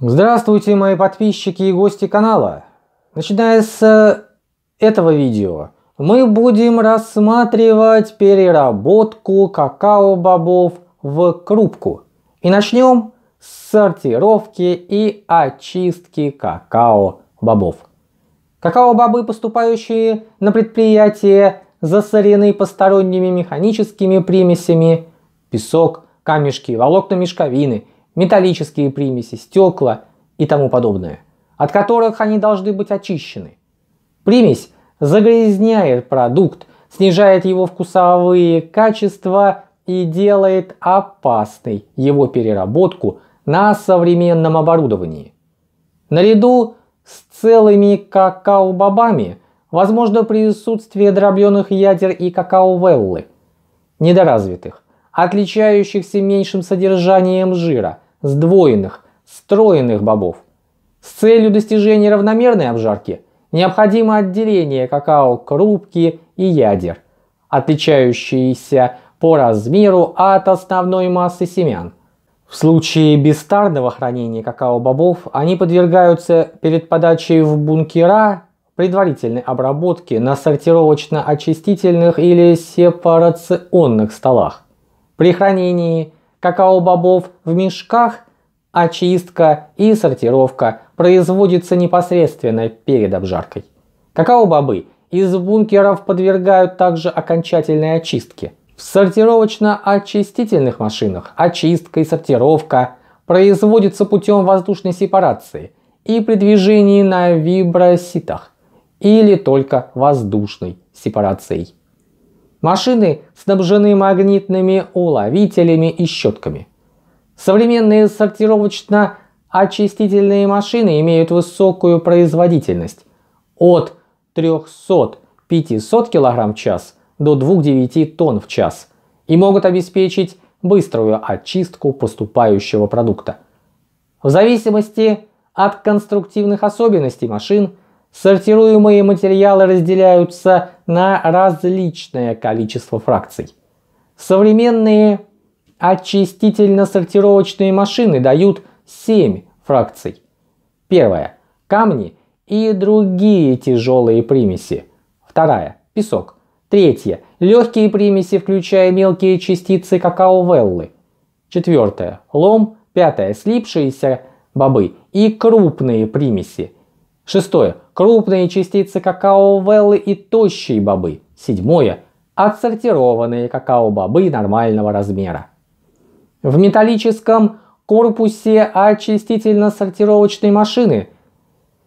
Здравствуйте, мои подписчики и гости канала. Начиная с э, этого видео мы будем рассматривать переработку какао-бобов в крупку. И начнем с сортировки и очистки какао-бобов. Какао-бобы, поступающие на предприятие, засорены посторонними механическими примесями, песок, камешки, волокна мешковины – металлические примеси, стекла и тому подобное, от которых они должны быть очищены. Примесь загрязняет продукт, снижает его вкусовые качества и делает опасной его переработку на современном оборудовании. Наряду с целыми какао-бобами возможно присутствие дробленых ядер и какао-веллы, недоразвитых, отличающихся меньшим содержанием жира – сдвоенных, стройных бобов. С целью достижения равномерной обжарки необходимо отделение какао крупки и ядер, отличающиеся по размеру от основной массы семян. В случае бестарного хранения какао-бобов они подвергаются перед подачей в бункера предварительной обработке на сортировочно-очистительных или сепарационных столах. При хранении какао-бобов в мешках, очистка а и сортировка производится непосредственно перед обжаркой. Какао-бобы из бункеров подвергают также окончательной очистке. В сортировочно-очистительных машинах очистка и сортировка производится путем воздушной сепарации и при движении на виброситах или только воздушной сепарацией. Машины снабжены магнитными уловителями и щетками. Современные сортировочно-очистительные машины имеют высокую производительность от 300-500 кг в час до 2-9 тонн в час и могут обеспечить быструю очистку поступающего продукта. В зависимости от конструктивных особенностей машин – Сортируемые материалы разделяются на различное количество фракций. Современные очистительно-сортировочные машины дают 7 фракций. Первая – камни и другие тяжелые примеси. Вторая – песок. Третья – легкие примеси, включая мелкие частицы какао-веллы. Четвертая – лом. Пятая – слипшиеся бобы и крупные примеси. Шестое. Крупные частицы какао-веллы и тощие бобы. Седьмое. Отсортированные какао-бобы нормального размера. В металлическом корпусе очистительно-сортировочной машины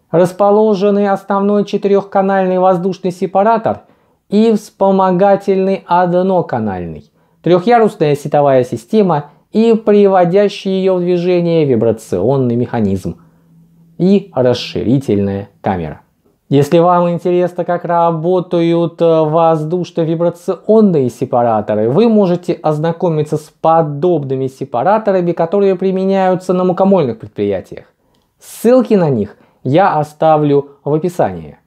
расположены основной четырехканальный воздушный сепаратор и вспомогательный одноканальный, трехъярусная сетовая система и приводящий ее в движение вибрационный механизм – и расширительная камера. Если вам интересно, как работают э, воздушно-вибрационные сепараторы, вы можете ознакомиться с подобными сепараторами, которые применяются на мукомольных предприятиях. Ссылки на них я оставлю в описании.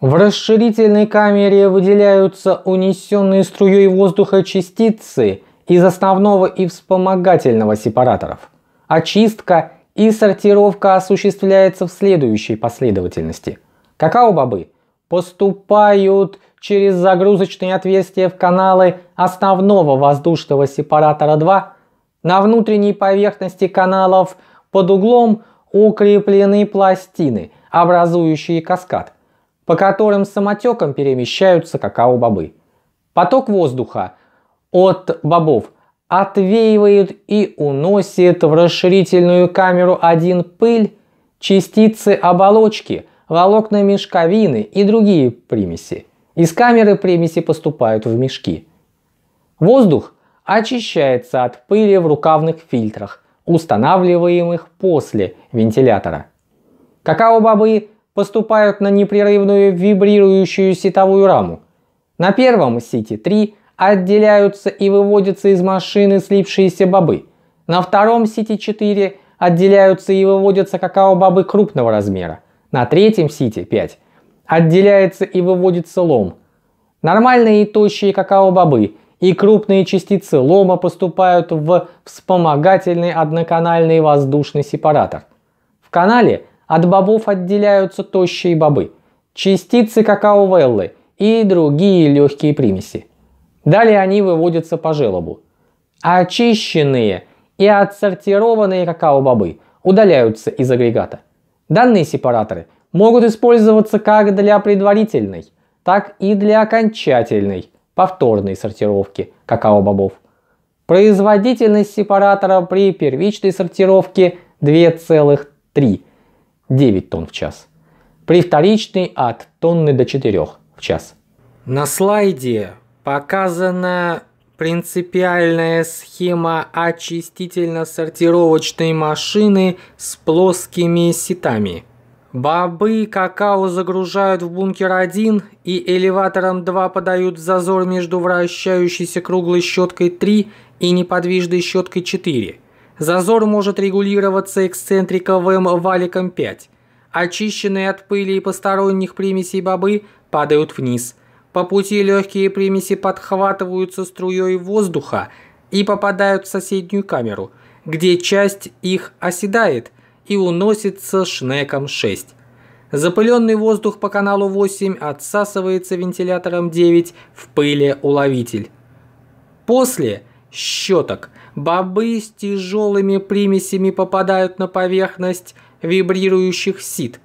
В расширительной камере выделяются унесенные струей воздуха частицы из основного и вспомогательного сепараторов. Очистка и сортировка осуществляется в следующей последовательности. Какао-бобы поступают через загрузочные отверстия в каналы основного воздушного сепаратора 2. На внутренней поверхности каналов под углом укреплены пластины, образующие каскад, по которым самотеком перемещаются какао-бобы. Поток воздуха от бобов отвеивает и уносит в расширительную камеру один пыль, частицы оболочки, волокна мешковины и другие примеси. Из камеры примеси поступают в мешки. Воздух очищается от пыли в рукавных фильтрах, устанавливаемых после вентилятора. Какао-бобы поступают на непрерывную вибрирующую сетовую раму. На первом сите 3 отделяются и выводятся из машины слипшиеся бобы. На втором сити 4 отделяются и выводятся какао-бобы крупного размера. На третьем сити 5 отделяется и выводится лом. Нормальные и тощие какао-бобы и крупные частицы лома поступают в вспомогательный одноканальный воздушный сепаратор. В канале от бобов отделяются тощие бобы, частицы какао-веллы и другие легкие примеси. Далее они выводятся по желобу. Очищенные и отсортированные какао-бобы удаляются из агрегата. Данные сепараторы могут использоваться как для предварительной, так и для окончательной, повторной сортировки какао-бобов. Производительность сепаратора при первичной сортировке 2,3 тонн в час. При вторичной от тонны до 4 в час. На слайде показана принципиальная схема очистительно-сортировочной машины с плоскими сетами. Бобы какао загружают в бункер 1 и элеватором 2 подают в зазор между вращающейся круглой щеткой 3 и неподвижной щеткой 4. Зазор может регулироваться эксцентриковым валиком 5. Очищенные от пыли и посторонних примесей бобы падают вниз – по пути легкие примеси подхватываются струей воздуха и попадают в соседнюю камеру, где часть их оседает и уносится шнеком 6. Запыленный воздух по каналу 8 отсасывается вентилятором 9 в пыле уловитель. После щеток бобы с тяжелыми примесями попадают на поверхность вибрирующих сит.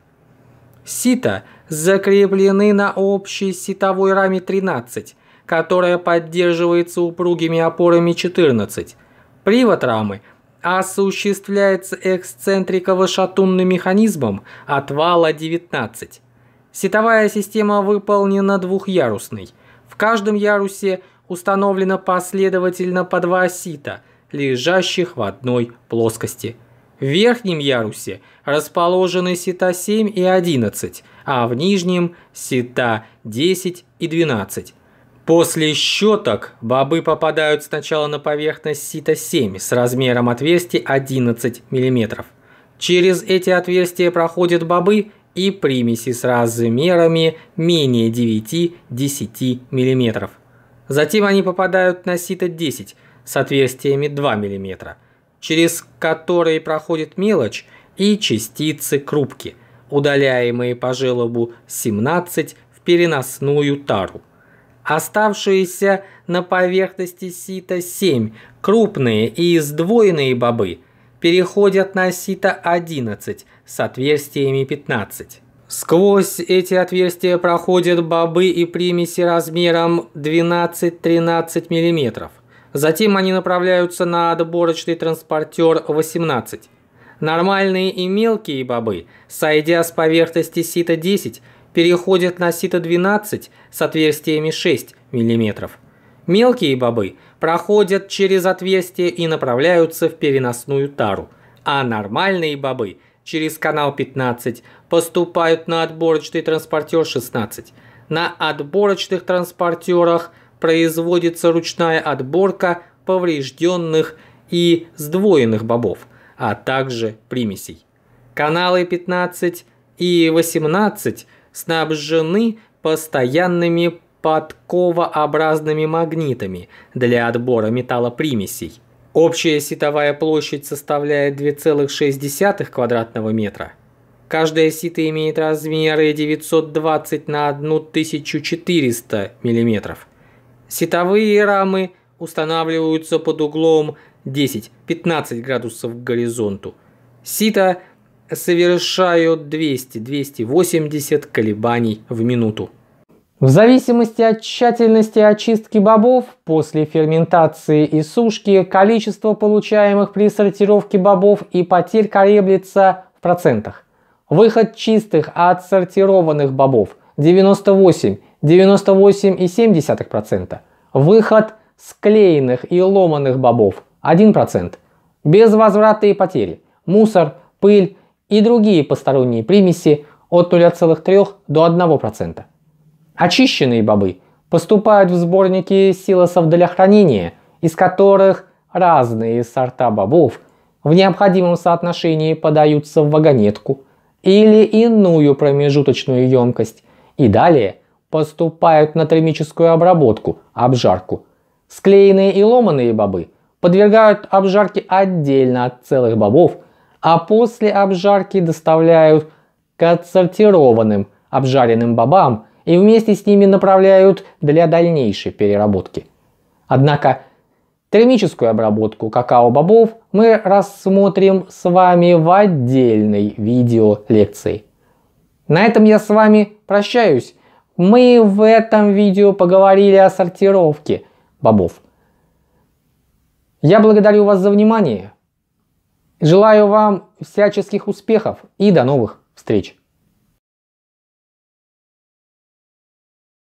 Сита закреплены на общей сетовой раме 13, которая поддерживается упругими опорами 14. Привод рамы осуществляется эксцентриково-шатунным механизмом от вала 19. Сетовая система выполнена двухъярусной. В каждом ярусе установлено последовательно по два сита, лежащих в одной плоскости – в верхнем ярусе расположены сита 7 и 11, а в нижнем сита 10 и 12. После щеток бобы попадают сначала на поверхность сита 7 с размером отверстий 11 мм. Через эти отверстия проходят бобы и примеси с размерами менее 9-10 мм. Затем они попадают на сито 10 с отверстиями 2 мм через которые проходит мелочь и частицы крупки, удаляемые по желобу 17 в переносную тару. Оставшиеся на поверхности сита 7 крупные и сдвоенные бобы переходят на сито 11 с отверстиями 15. Сквозь эти отверстия проходят бобы и примеси размером 12-13 мм. Затем они направляются на отборочный транспортер 18. Нормальные и мелкие бобы, сойдя с поверхности сита 10, переходят на сито 12 с отверстиями 6 мм. Мелкие бобы проходят через отверстие и направляются в переносную тару, а нормальные бобы через канал 15 поступают на отборочный транспортер 16. На отборочных транспортерах производится ручная отборка поврежденных и сдвоенных бобов, а также примесей. Каналы 15 и 18 снабжены постоянными подковообразными магнитами для отбора металлопримесей. Общая ситовая площадь составляет 2,6 квадратного метра. Каждая сита имеет размеры 920 на 1400 миллиметров. Световые рамы устанавливаются под углом 10-15 градусов к горизонту. Сита совершают 200-280 колебаний в минуту. В зависимости от тщательности очистки бобов, после ферментации и сушки количество получаемых при сортировке бобов и потерь колеблется в процентах. Выход чистых отсортированных бобов 98, 98,7%. Выход склеенных и ломаных бобов 1%. Без возврата и потерь. Мусор, пыль и другие посторонние примеси от 0,3 до 1%. Очищенные бобы поступают в сборники силосов для хранения, из которых разные сорта бобов в необходимом соотношении подаются в вагонетку или иную промежуточную емкость, и далее поступают на термическую обработку, обжарку. Склеенные и ломаные бобы подвергают обжарке отдельно от целых бобов, а после обжарки доставляют к отсортированным обжаренным бобам и вместе с ними направляют для дальнейшей переработки. Однако термическую обработку какао-бобов мы рассмотрим с вами в отдельной видео-лекции. На этом я с вами прощаюсь. Мы в этом видео поговорили о сортировке бобов. Я благодарю вас за внимание. Желаю вам всяческих успехов и до новых встреч.